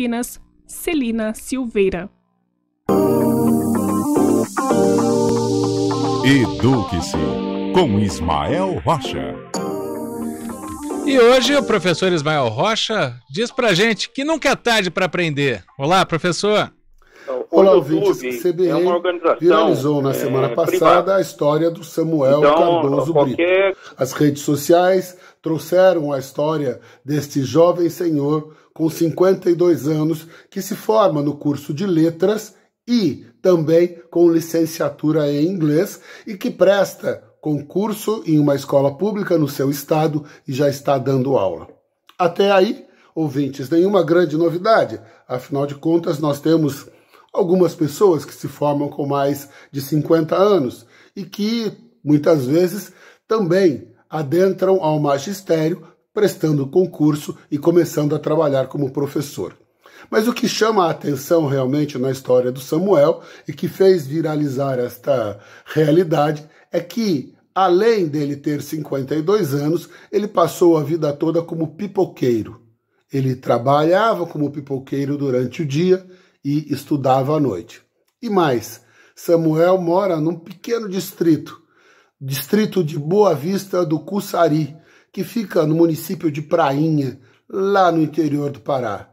Campinas, Celina Silveira. Eduque-se com Ismael Rocha. E hoje o professor Ismael Rocha diz pra gente que nunca é tarde para aprender. Olá, professor. Então, Olá, ouvintes. O CBN é uma organização, viralizou na é, semana é, passada a história do Samuel então, Cardoso qualquer... Brito. As redes sociais trouxeram a história deste jovem senhor com 52 anos, que se forma no curso de letras e também com licenciatura em inglês e que presta concurso em uma escola pública no seu estado e já está dando aula. Até aí, ouvintes, nenhuma grande novidade. Afinal de contas, nós temos algumas pessoas que se formam com mais de 50 anos e que muitas vezes também adentram ao magistério prestando concurso e começando a trabalhar como professor. Mas o que chama a atenção realmente na história do Samuel e que fez viralizar esta realidade é que, além dele ter 52 anos, ele passou a vida toda como pipoqueiro. Ele trabalhava como pipoqueiro durante o dia e estudava à noite. E mais, Samuel mora num pequeno distrito, distrito de Boa Vista do Cussari, que fica no município de Prainha, lá no interior do Pará.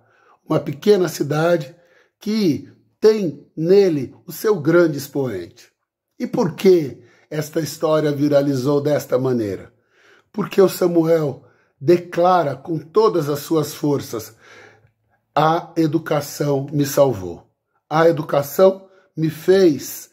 Uma pequena cidade que tem nele o seu grande expoente. E por que esta história viralizou desta maneira? Porque o Samuel declara com todas as suas forças: a educação me salvou. A educação me fez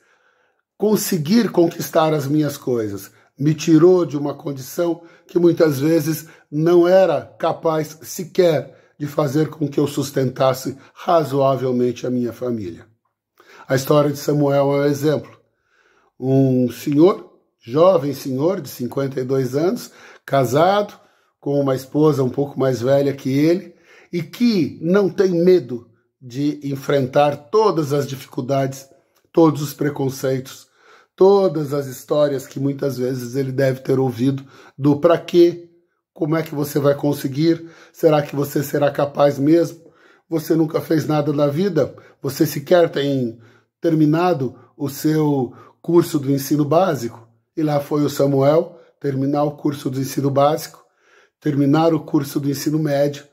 conseguir conquistar as minhas coisas me tirou de uma condição que muitas vezes não era capaz sequer de fazer com que eu sustentasse razoavelmente a minha família. A história de Samuel é um exemplo. Um senhor, jovem senhor de 52 anos, casado, com uma esposa um pouco mais velha que ele e que não tem medo de enfrentar todas as dificuldades, todos os preconceitos, todas as histórias que muitas vezes ele deve ter ouvido do para quê, como é que você vai conseguir, será que você será capaz mesmo? Você nunca fez nada na vida, você sequer tem terminado o seu curso do ensino básico. E lá foi o Samuel terminar o curso do ensino básico, terminar o curso do ensino médio,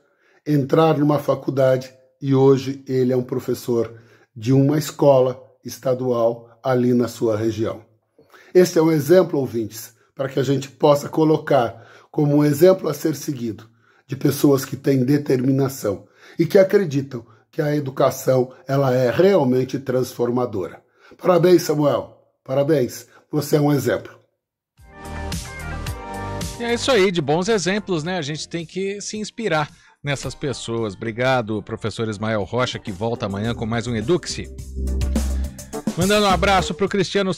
entrar numa faculdade e hoje ele é um professor de uma escola estadual ali na sua região. Este é um exemplo, ouvintes, para que a gente possa colocar como um exemplo a ser seguido de pessoas que têm determinação e que acreditam que a educação ela é realmente transformadora. Parabéns, Samuel. Parabéns. Você é um exemplo. É isso aí, de bons exemplos, né? A gente tem que se inspirar nessas pessoas. Obrigado, professor Ismael Rocha, que volta amanhã com mais um Eduque-se. Mandando um abraço pro Cristiano